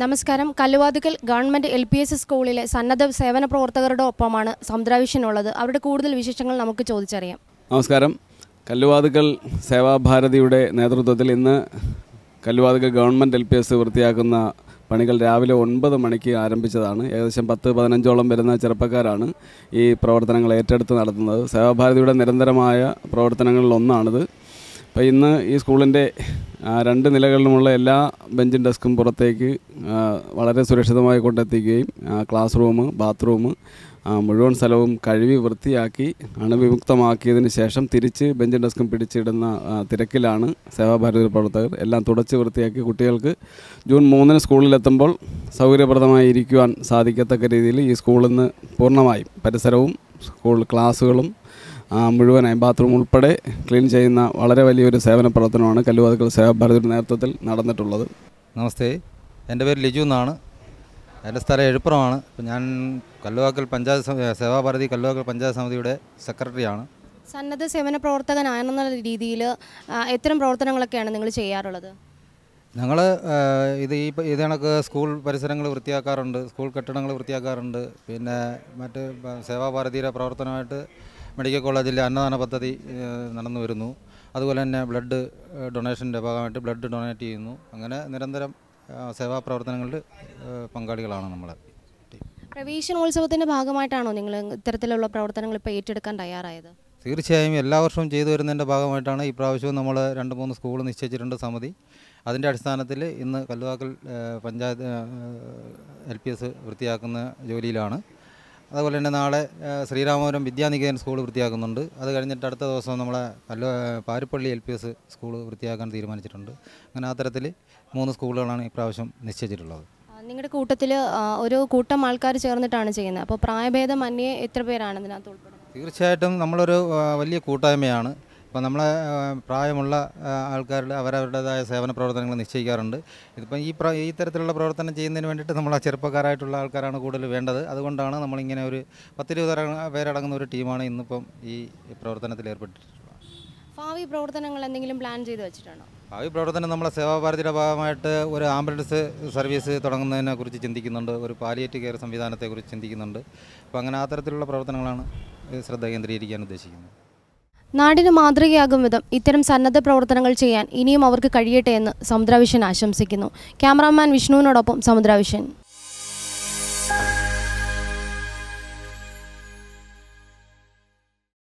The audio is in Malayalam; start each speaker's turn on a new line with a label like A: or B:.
A: നമസ്കാരം Kalluvathukkal government L P S സ്കൂളിലെ സന്നദ്ധ സേവന പ്രവർത്തകരുടെ ഒപ്പമാണ് സമുദ്രാവിഷൻ ഉള്ളത് അവരുടെ കൂടുതൽ വിശേഷങ്ങൾ നമുക്ക് ചോദിച്ചറിയാം
B: നമസ്കാരം കല്ലുവാതുക്കൽ സേവാഭാരതിയുടെ നേതൃത്വത്തിൽ ഇന്ന് Kalluvathukkal government L P S വൃത്തിയാക്കുന്ന പണികൾ രാവിലെ ഒൻപത് മണിക്ക് ആരംഭിച്ചതാണ് ഏകദേശം പത്ത് പതിനഞ്ചോളം വരുന്ന ചെറുപ്പക്കാരാണ് ഈ പ്രവർത്തനങ്ങൾ ഏറ്റെടുത്ത് നടത്തുന്നത് സേവാഭാരതിയുടെ നിരന്തരമായ പ്രവർത്തനങ്ങളിൽ അപ്പോൾ ഇന്ന് ഈ സ്കൂളിൻ്റെ രണ്ട് നിലകളിലുമുള്ള എല്ലാ ബെഞ്ചും ഡെസ്കും പുറത്തേക്ക് വളരെ സുരക്ഷിതമായി കൊണ്ടെത്തിക്കുകയും ക്ലാസ് റൂം ബാത്റൂം മുഴുവൻ സ്ഥലവും കഴുകി വൃത്തിയാക്കി അണുവിമുക്തമാക്കിയതിന് ശേഷം തിരിച്ച് ബെഞ്ചും ഡെസ്കും പിടിച്ചിടുന്ന തിരക്കിലാണ് സേവാഭാരതി പ്രവർത്തകർ എല്ലാം തുടച്ച് വൃത്തിയാക്കി കുട്ടികൾക്ക് ജൂൺ മൂന്നിന് സ്കൂളിലെത്തുമ്പോൾ സൗകര്യപ്രദമായി ഇരിക്കുവാൻ സാധിക്കത്തക്ക രീതിയിൽ ഈ സ്കൂളിൽ നിന്ന് പൂർണ്ണമായും പരിസരവും സ്കൂൾ ക്ലാസ്സുകളും മുഴുവനായി ബാത്റൂം ഉൾപ്പെടെ ക്ലീൻ ചെയ്യുന്ന വളരെ വലിയൊരു സേവന പ്രവർത്തനമാണ് കല്ലുവാതുക്കൾ സേവാഭാരതിയുടെ നേതൃത്വത്തിൽ നടന്നിട്ടുള്ളത്
C: നമസ്തേ എൻ്റെ പേര് ലിജു എന്നാണ് എൻ്റെ സ്ഥലം എഴുപ്പുറമാണ് ഞാൻ കല്ലുവാക്കൽ പഞ്ചായത്ത് സേവാഭാരതി കല്ലുവാക്കൽ പഞ്ചായത്ത് സമിതിയുടെ സെക്രട്ടറിയാണ്
A: സന്നദ്ധ സേവന പ്രവർത്തകനാണെന്ന രീതിയിൽ എത്തരം പ്രവർത്തനങ്ങളൊക്കെയാണ് നിങ്ങൾ ചെയ്യാറുള്ളത്
C: ഞങ്ങൾ ഇത് ഈ ഇത് കണക്ക് സ്കൂൾ പരിസരങ്ങൾ വൃത്തിയാക്കാറുണ്ട് സ്കൂൾ കെട്ടിടങ്ങൾ വൃത്തിയാക്കാറുണ്ട് പിന്നെ മറ്റ് സേവാഭാരതിയുടെ പ്രവർത്തനമായിട്ട് മെഡിക്കൽ കോളേജിലെ അന്നദാന പദ്ധതി നടന്നു വരുന്നു അതുപോലെ തന്നെ ബ്ലഡ് ഡൊണേഷൻ്റെ ഭാഗമായിട്ട് ബ്ലഡ് ഡൊണേറ്റ് ചെയ്യുന്നു അങ്ങനെ നിരന്തരം സേവാ പ്രവർത്തനങ്ങളിൽ പങ്കാളികളാണ് നമ്മൾ
A: പ്രവേശനോത്സവത്തിൻ്റെ ഭാഗമായിട്ടാണോ നിങ്ങൾ ഇത്തരത്തിലുള്ള പ്രവർത്തനങ്ങൾ ഇപ്പോൾ ഏറ്റെടുക്കാൻ തയ്യാറായത്
C: തീർച്ചയായും എല്ലാ വർഷവും ചെയ്തു വരുന്നതിൻ്റെ ഭാഗമായിട്ടാണ് ഈ പ്രാവശ്യവും നമ്മൾ രണ്ട് മൂന്ന് സ്കൂൾ നിശ്ചയിച്ചിട്ടുണ്ട് സമിതി അതിൻ്റെ അടിസ്ഥാനത്തിൽ ഇന്ന് Kalluvakkal panchayat L P S വൃത്തിയാക്കുന്ന ജോലിയിലാണ് അതുപോലെ തന്നെ നാളെ ശ്രീരാമപുരം വിദ്യാനികേതൻ സ്കൂൾ വൃത്തിയാക്കുന്നുണ്ട് അത് കഴിഞ്ഞിട്ട് അടുത്ത ദിവസം നമ്മളെ കല്ല Paripally L P S school വൃത്തിയാക്കാൻ തീരുമാനിച്ചിട്ടുണ്ട് അങ്ങനെ ആ തരത്തിൽ മൂന്ന് സ്കൂളുകളാണ് ഇപ്രാവശ്യം നിശ്ചയിച്ചിട്ടുള്ളത്
A: നിങ്ങളുടെ കൂട്ടത്തിൽ ഒരു കൂട്ടം ആൾക്കാർ ചേർന്നിട്ടാണ് ചെയ്യുന്നത് അപ്പോൾ അന്യേ എത്ര പേരാണ് ഇതിനകത്ത് ഉൾപ്പെടുന്നത്
C: തീർച്ചയായിട്ടും നമ്മളൊരു വലിയ കൂട്ടായ്മയാണ് അപ്പോൾ നമ്മളെ പ്രായമുള്ള ആൾക്കാരുടെ അവരവരുടേതായ സേവന പ്രവർത്തനങ്ങൾ നിശ്ചയിക്കാറുണ്ട് ഇതിപ്പം ഈ ഈ തരത്തിലുള്ള പ്രവർത്തനം ചെയ്യുന്നതിന് വേണ്ടിയിട്ട് നമ്മൾ ആ ചെറുപ്പക്കാരായിട്ടുള്ള ആൾക്കാരാണ് കൂടുതൽ വേണ്ടത് അതുകൊണ്ടാണ് നമ്മളിങ്ങനെ ഒരു പത്തിരുപത് പേരടങ്ങുന്ന ഒരു ടീമാണ് ഇന്നിപ്പം ഈ പ്രവർത്തനത്തിൽ ഏർപ്പെട്ടിട്ടുള്ളത്
A: ഭാവി പ്രവർത്തനങ്ങൾ എന്തെങ്കിലും പ്ലാൻ ചെയ്ത് വെച്ചിട്ടുണ്ടോ
C: ഭാവി പ്രവർത്തനം നമ്മളെ സേവാഭാരതിയുടെ ഭാഗമായിട്ട് ഒരു ആംബുലൻസ് സർവീസ് തുടങ്ങുന്നതിനെ കുറിച്ച് ചിന്തിക്കുന്നുണ്ട് ഒരു പാലിയേറ്റ് കെയർ സംവിധാനത്തെക്കുറിച്ച് ചിന്തിക്കുന്നുണ്ട് അപ്പോൾ അങ്ങനെ ആ തരത്തിലുള്ള പ്രവർത്തനങ്ങളാണ് ശ്രദ്ധ കേന്ദ്രീകരിക്കാൻ ഉദ്ദേശിക്കുന്നത്
A: നാടിന് മാതൃകയാകും വിധം ഇത്തരം സന്നദ്ധ പ്രവർത്തനങ്ങൾ ചെയ്യാൻ ഇനിയും അവർക്ക് കഴിയട്ടെ എന്ന് സമുദ്രവിഷൻ ആശംസിക്കുന്നു ക്യാമറാമാൻ വിഷ്ണുവിനോടൊപ്പം സമുദ്രവിഷൻ